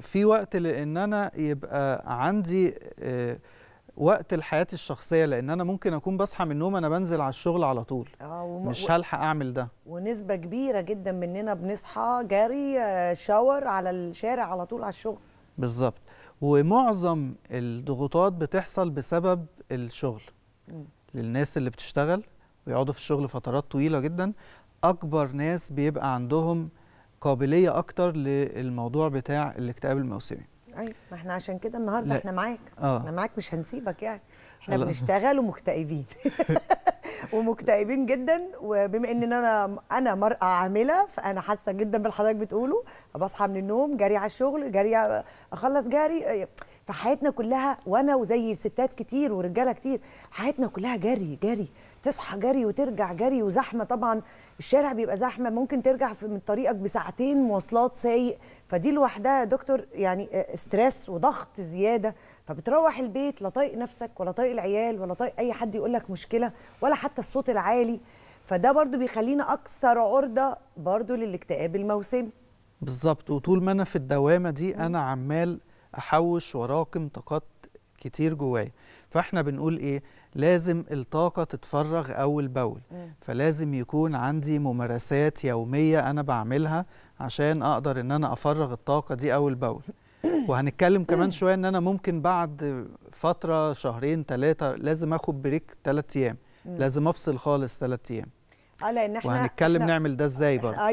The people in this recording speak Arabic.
في وقت لان انا يبقى عندي آه، وقت لحياتي الشخصيه لان انا ممكن اكون بصحى من النوم انا بنزل على الشغل على طول آه، وم... مش هلحق اعمل ده ونسبه كبيره جدا مننا بنصحى جري شاور آه، على الشارع على طول على الشغل بالظبط ومعظم الضغوطات بتحصل بسبب الشغل م. للناس اللي بتشتغل ويقعدوا في الشغل فترات طويله جدا اكبر ناس بيبقى عندهم قابليه اكتر للموضوع بتاع الاكتئاب الموسمي ايوه ما احنا عشان كده النهارده احنا معاك آه. احنا معاك مش هنسيبك يعني احنا بنشتغل ومكتئبين ومكتئبين جدا وبما ان انا انا مرأة عاملة فانا حاسة جدا باللي حضرتك بتقوله بصحى من النوم جري على الشغل جري اخلص جري فحياتنا كلها وانا وزي ستات كتير ورجالة كتير حياتنا كلها جري جري تصحى جري وترجع جري وزحمه طبعا الشارع بيبقى زحمه ممكن ترجع من طريقك بساعتين مواصلات سايق فدي لوحدها يا دكتور يعني ستريس وضغط زياده فبتروح البيت لا طايق نفسك ولا طايق العيال ولا طايق اي حد يقول لك مشكله ولا حتى الصوت العالي فده برضو بيخلينا اكثر عرضه برضو للاكتئاب الموسمي بالظبط وطول ما انا في الدوامه دي انا عمال احوش وراكم طاقات كتير جوايا فاحنا بنقول ايه لازم الطاقه تتفرغ اول باول فلازم يكون عندي ممارسات يوميه انا بعملها عشان اقدر ان انا افرغ الطاقه دي اول باول وهنتكلم كمان شويه ان انا ممكن بعد فتره شهرين ثلاثه لازم اخد بريك ثلاث ايام لازم افصل خالص ثلاث ايام على آه، ان احنا وهنتكلم احنا نعمل ده ازاي برضه أيوة.